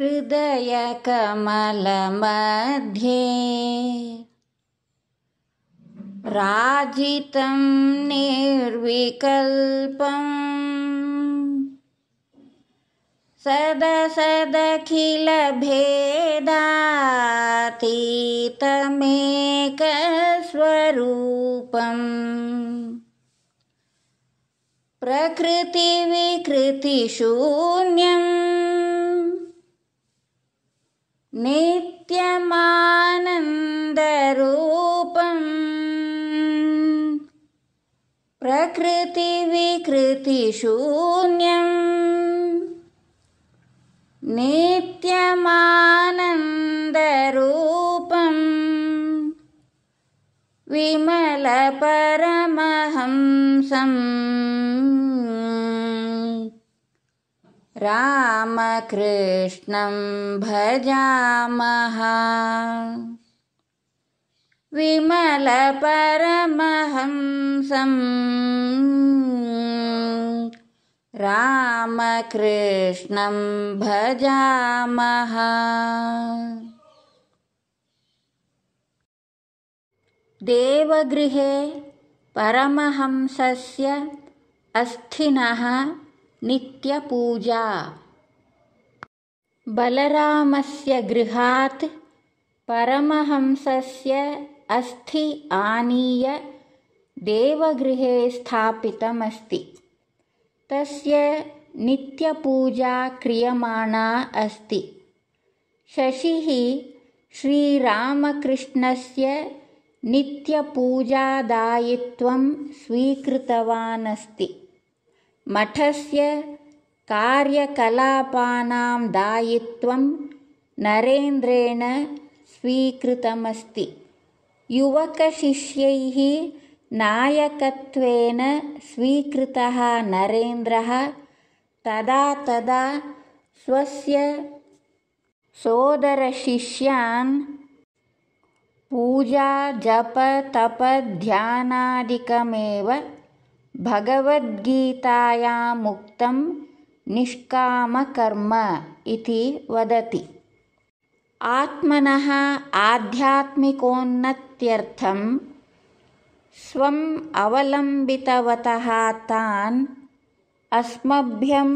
हृदयकमलमध्ये राजितं निर्विकल्पम् सदखिलभेदातीतमेकस्वरूपम् प्रकृतिविकृतिशून्यम् नित्यमानन्दरूपम् प्रकृतिविकृतिशून्यम् नित्यमानन्दरूपम् विमलपरमहंसम् रामकृष्णं भजामः विमलपरमहंसं रामकृष्णं भजामः देवगृहे परमहंसस्य अस्थिनः नित्यपूजा बलरामस्य गृहात् परमहंसस्य अस्थि आनीय देवगृहे स्थापितमस्ति तस्य नित्यपूजा क्रियमाणा अस्ति शशिः श्रीरामकृष्णस्य नित्यपूजादायित्वं स्वीकृतवान् अस्ति मठस्य कार्यकलापानां दायित्वं नरेन्द्रेण स्वीकृतमस्ति युवकशिष्यैः नायकत्वेन स्वीकृतः नरेन्द्रः तदा तदा स्वस्य सोदरशिष्यान् जप तप ध्यानादिकमेव भगवद्गीतायामुक्तं निष्कामकर्म इति वदति आत्मनः आध्यात्मिकोन्नत्यर्थं स्वम् अवलम्बितवतः तान् अस्मभ्यं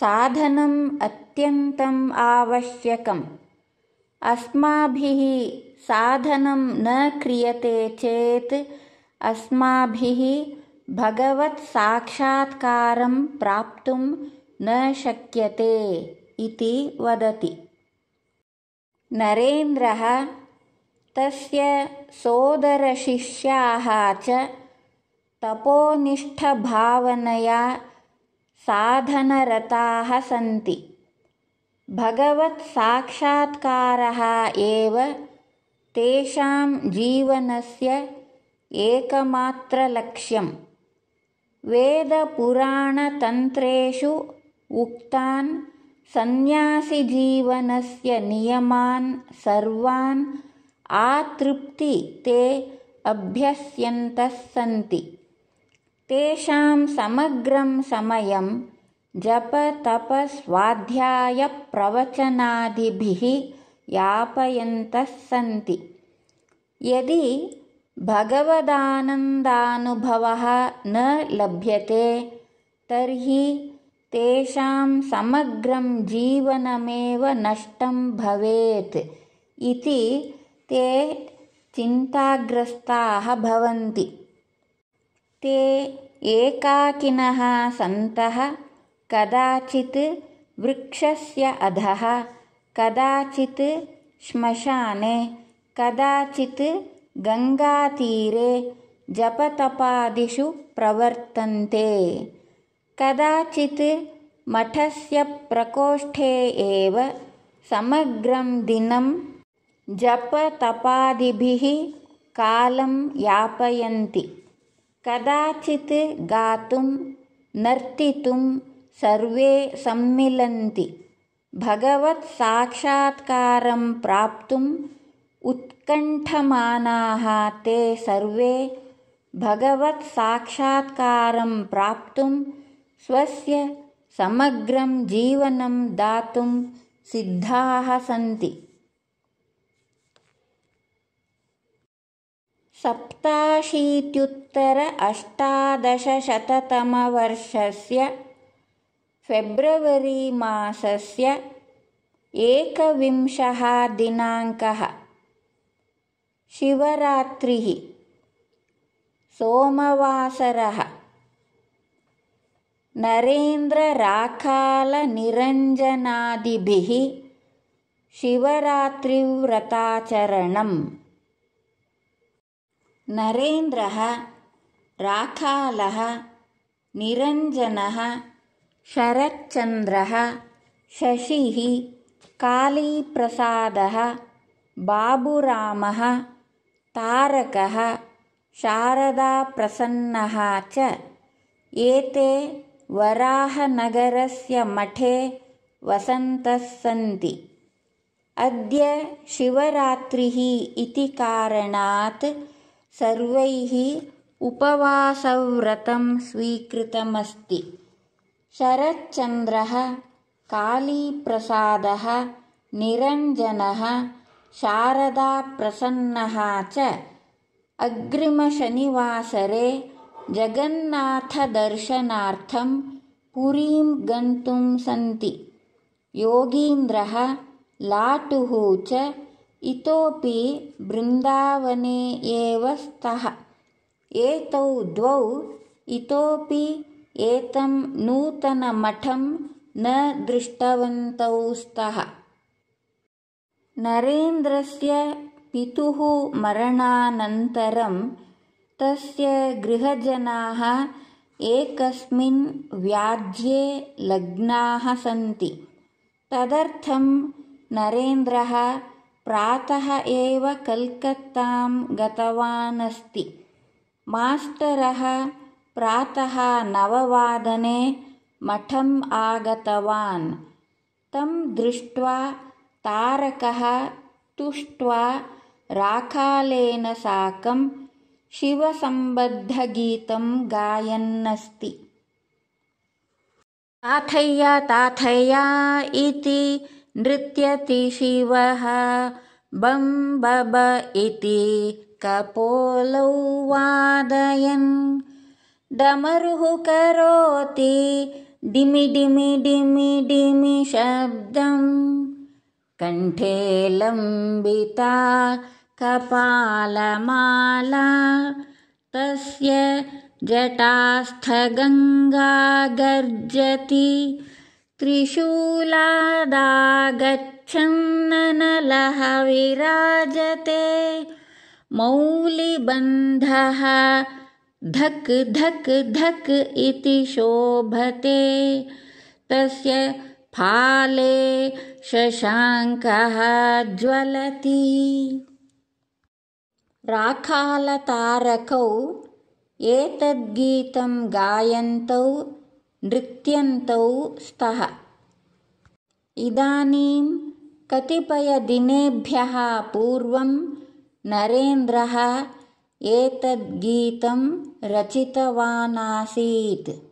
साधनम् अत्यन्तम् आवश्यकम् अस्माभिः साधनं न क्रियते चेत् अस्माभिः भगवत्साक्षात्कारं प्राप्तुं न शक्यते इति वदति नरेन्द्रः तस्य सोदरशिष्याः च तपोनिष्ठभावनया साधनरताः सन्ति भगवत्साक्षात्कारः एव तेषां जीवनस्य एकमात्रलक्ष्यम् वेदपुराणतन्त्रेषु उक्तान् सन्न्यासिजीवनस्य नियमान् सर्वान् आतृप्ति ते अभ्यस्यन्तः सन्ति तेषां समग्रं समयं जप यापयन्तः सन्ति यदि भगवदानन्दानुभवः न लभ्यते तर्हि तेषां समग्रं जीवनमेव नष्टं भवेत् इति ते चिन्ताग्रस्ताः भवन्ति ते एकाकिनः सन्तः कदाचित् वृक्षस्य अधः कदाचित् श्मशाने कदाचित् गङ्गातीरे जपतपादिषु प्रवर्तन्ते कदाचित् मठस्य प्रकोष्ठे एव समग्रं दिनं जपतपादिभिः कालं यापयन्ति कदाचित् गातुं नर्तितुं सर्वे सम्मिलन्ति भगवत्साक्षात्कारं प्राप्तुं उत्कण्ठमानाः ते सर्वे भगवत्साक्षात्कारं प्राप्तुं स्वस्य समग्रं जीवनं दातुं सिद्धाः सन्ति सप्ताशीत्युत्तर अष्टादशशततमवर्षस्य मासस्य एकविंशः दिनाङ्कः शिवरात्रिः सोमवासरः नरेन्द्रराखालनिरञ्जनादिभिः शिवरात्रिव्रताचरणम् नरेन्द्रः राखालः निरञ्जनः शरच्चन्द्रः शशिः कालीप्रसादः बाबुरामः तारकः शारदाप्रसन्नः च एते वराहनगरस्य मठे वसन्तः सन्ति अद्य शिवरात्रिः इति कारणात् सर्वैः उपवासव्रतं स्वीकृतमस्ति शरच्चन्द्रः कालीप्रसादः निरञ्जनः शारदाप्रसन्नः च अग्रिमशनिवासरे जगन्नाथदर्शनार्थं पुरीं गन्तुं सन्ति योगीन्द्रः लाटुः च इतोपि बृन्दावने एव स्तः एतौ द्वौ इतोपि एतं नूतनमठं न दृष्टवन्तौ स्तः नरेन्द्रस्य पितुः मरणानन्तरं तस्य गृहजनाः एकस्मिन् व्याज्ये लग्नाः सन्ति तदर्थं नरेन्द्रः प्रातः एव कल्कत्तां गतवान् अस्ति मास्टरः प्रातः नववादने मठम् आगतवान् तं दृष्ट्वा तारकः तुष्ट्वा राखालेन साकं शिवसम्बद्धगीतं गायन्नस्ति ताथय्या ताथय्या इति शिवः बं बब इति कपोलौ वादयन् डमरुः करोति डिमि डिमि डिमि डिमि शब्दम् कण्ठे लम्बिता कपालमाला तस्य जटास्थगङ्गा गर्जति त्रिशूलादागच्छन्ननलः विराजते मौलिबन्धः धक् धक् धक् इति शोभते तस्य शशाङ्कः ज्वलति राकालतारकौ एतद्गीतं गायन्तौ नृत्यन्तौ स्तः इदानीं कतिपयदिनेभ्यः पूर्वं नरेन्द्रः एतद्गीतं रचितवान् आसीत्